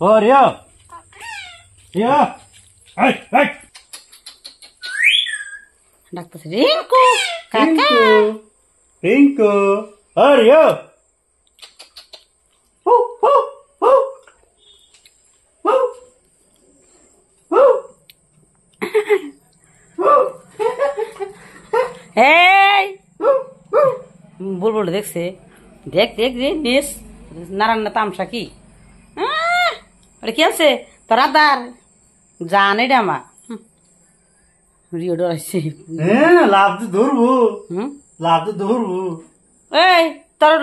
हो रियो रियो रिंकू रिंकू रिंकू हो रियो bull bull देख से देख देख देख देश নারান্না তামসা কি আরে কি আছে তোরা তার জানে ডামা রিও ডরাইছে লাভ তো ধরবো লাভ তো ধরবো এই তোর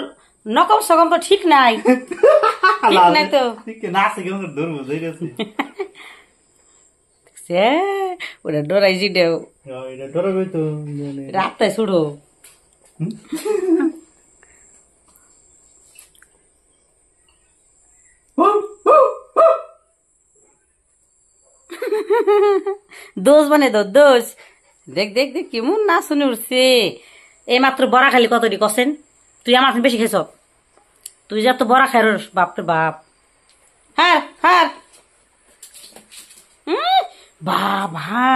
নকম সকম তো ঠিক নাই ঠিক নাই তো সে তো দোষ বানে তো দোষ দেখ দেখ দেখ কেমন না শুনে উঠছে এই মাত্র বড়া খালি কতটি কষেন তুই আমার বেশি খেয়েছ তুই যা তো বড়া বাপ বাপরে বাপ হার হার হা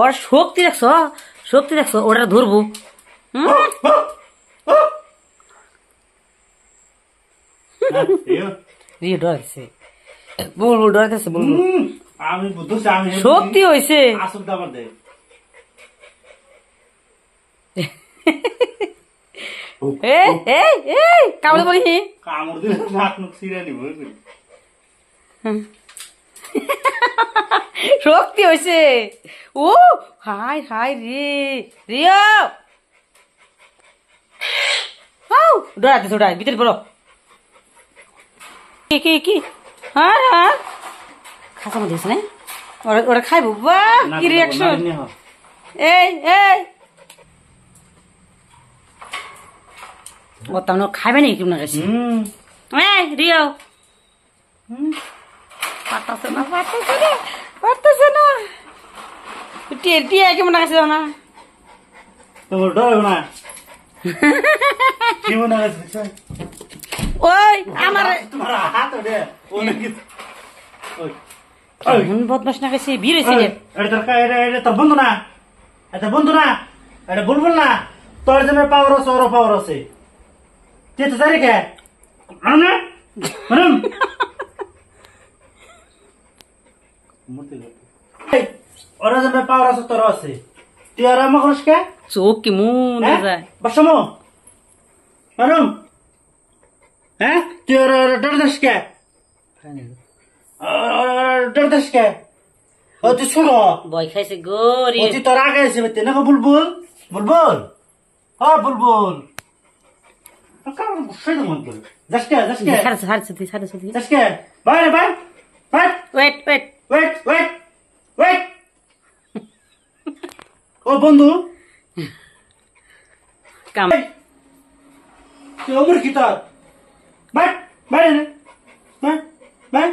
ওর শক্তি দেখছ শক্তি দেখছ ওটা ধরবো হ্যাঁ, ডর বুলবুল ডরাইতেছে বুলবুল আমি বুঝছি আমি সত্যি হইছে আসল দে শক্তি হয়েছে ও হাই হাই রে রিও হাউ ভিতরে বড় কি কি কি হ্যাঁ হ্যাঁ খাঁচামা দিয়েছে না ওরা ওরা খাইব বা কি রিয়াকশন এই এই ও তাহলে খাইবে নাকি কেমন গেছে এই রিও পারতাছে না পারতাছে না পারতাছে না টিয়ে টিয়ে কেমন গেছে না তোমার ডর না কেমন গেছে ওই আমার তোমার হাত ওরে ওই কেমন বদমাস না গেছে বিয়ে হয়েছে রে এটা তোর এটা তোর বন্ধু না এটা বন্ধু না এটা বুলবুল না তোর জন্য পাওয়ার আছে ওর পাওয়ার আছে তুই তো জানি কে ম্যাডাম ওরা জন্য পাওয়ার আছে তোর আছে তুই আর আমার খরচ কে চোখ কে ডরদাস কে ও তুই শুনো বই খাইছে গরি ও তুই তোর আগে এসে বেতে না বুলবুল বুলবুল ও বুলবুল কারণ বুঝছই না মন করে যাস কে যাস কে সাড়ে সাড়ে সাথে সাড়ে সাথে যাস কে বাইরে বাইরে বাইরে wait wait wait wait wait ও বন্ধু কি তোর বাইরে বাইরে বাইরে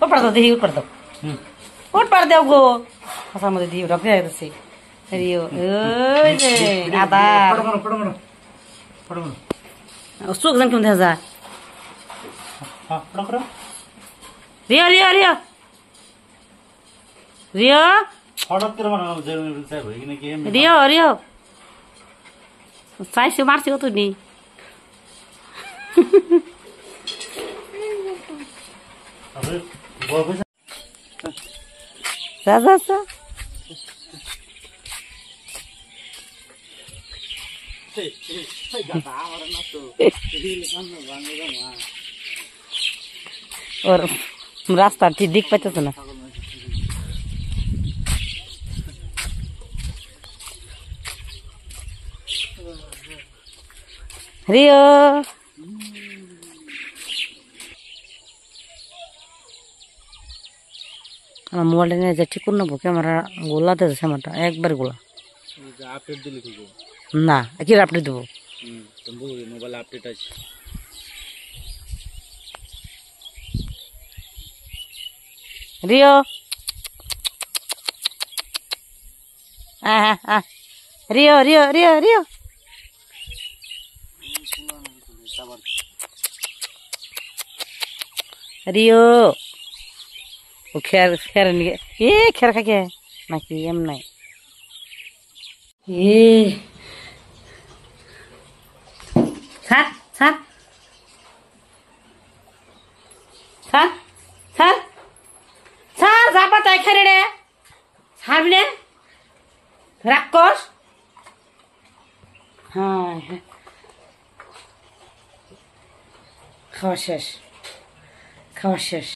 ಓಟ್ ಪಡ್ದವ ದೇಹಿ ಊಟ ಪಡ್ದವ ಊಟ ಪಡ್ದೆ ಅವಗು ಹೊಸ ಮದುವೆ ದೇಹಿ ರೊಕ್ಕ ಆಗಿದೆ ಸಿ ಅಯ್ಯೋ ಅದ ಅಷ್ಟು ಎಕ್ಸಾಮ್ ಕಿಂತ ಹಜಾ ರಿಯೋ ರಿಯೋ ರಿಯೋ ರಿಯೋ ರಿಯೋ ರಿಯೋ ಸಾಯಿಸಿ ಮಾಡ್ಸಿಗೋ ತು ನೀ Abre. जा जा जा और रास्ता ठीक दिख पाते थे तो ना हरिओ আমার মোবাইলটা নিয়ে যে ঠিক করে নেবো ক্যামেরা গোলাতে আছে আমারটা একবার গোলা না কি আপডেট দেবো মোবাইল আপডেট আছে রিও রিও রিও রিও রিও রিও ও খের খের নিয়ে এ খের খাকে নাকি এম নাই এ ছাড় ছাড় ছাড় ছাড় ছাড় যাবা তাই খেরে রে ছাড়বি রে হ্যাঁ হ্যাঁ খাওয়া শেষ খাওয়া শেষ